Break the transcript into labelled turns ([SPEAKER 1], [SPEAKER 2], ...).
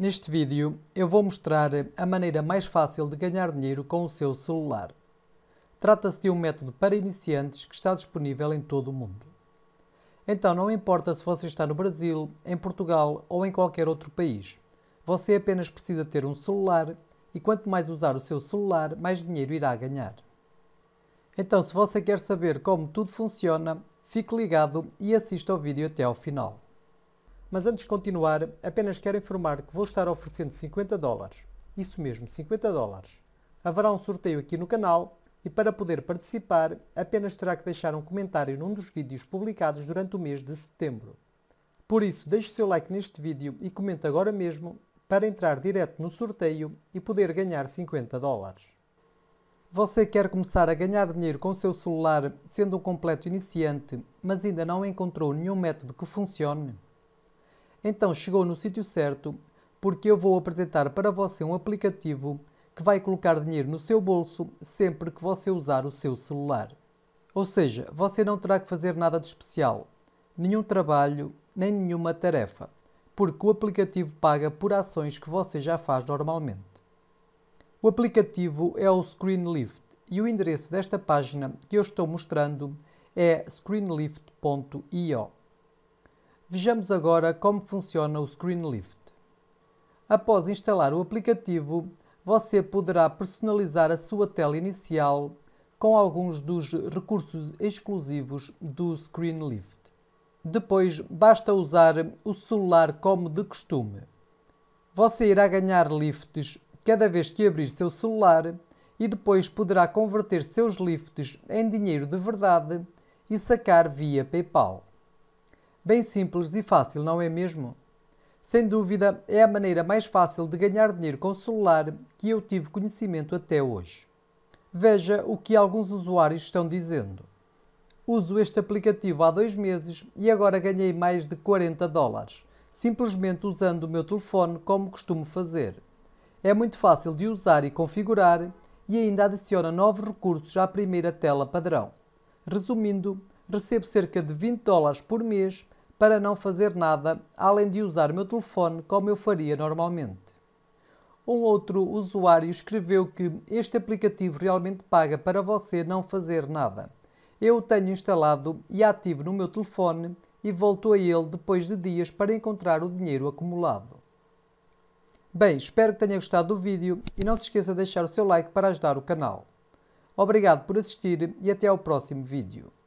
[SPEAKER 1] Neste vídeo eu vou mostrar a maneira mais fácil de ganhar dinheiro com o seu celular. Trata-se de um método para iniciantes que está disponível em todo o mundo. Então não importa se você está no Brasil, em Portugal ou em qualquer outro país. Você apenas precisa ter um celular e quanto mais usar o seu celular, mais dinheiro irá ganhar. Então se você quer saber como tudo funciona, fique ligado e assista ao vídeo até ao final. Mas antes de continuar, apenas quero informar que vou estar oferecendo 50 dólares. Isso mesmo, 50 dólares. Haverá um sorteio aqui no canal e para poder participar, apenas terá que deixar um comentário num dos vídeos publicados durante o mês de setembro. Por isso, deixe o seu like neste vídeo e comente agora mesmo para entrar direto no sorteio e poder ganhar 50 dólares. Você quer começar a ganhar dinheiro com o seu celular sendo um completo iniciante, mas ainda não encontrou nenhum método que funcione? Então chegou no sítio certo, porque eu vou apresentar para você um aplicativo que vai colocar dinheiro no seu bolso sempre que você usar o seu celular. Ou seja, você não terá que fazer nada de especial, nenhum trabalho, nem nenhuma tarefa, porque o aplicativo paga por ações que você já faz normalmente. O aplicativo é o ScreenLift e o endereço desta página que eu estou mostrando é screenlift.io. Vejamos agora como funciona o ScreenLift. Após instalar o aplicativo, você poderá personalizar a sua tela inicial com alguns dos recursos exclusivos do ScreenLift. Depois, basta usar o celular como de costume. Você irá ganhar lifts cada vez que abrir seu celular e depois poderá converter seus lifts em dinheiro de verdade e sacar via PayPal. Bem simples e fácil, não é mesmo? Sem dúvida, é a maneira mais fácil de ganhar dinheiro com celular que eu tive conhecimento até hoje. Veja o que alguns usuários estão dizendo. Uso este aplicativo há dois meses e agora ganhei mais de 40 dólares, simplesmente usando o meu telefone como costumo fazer. É muito fácil de usar e configurar e ainda adiciona novos recursos à primeira tela padrão. Resumindo, recebo cerca de 20 dólares por mês para não fazer nada além de usar o meu telefone como eu faria normalmente. Um outro usuário escreveu que este aplicativo realmente paga para você não fazer nada. Eu o tenho instalado e ativo no meu telefone e volto a ele depois de dias para encontrar o dinheiro acumulado. Bem, espero que tenha gostado do vídeo e não se esqueça de deixar o seu like para ajudar o canal. Obrigado por assistir e até ao próximo vídeo.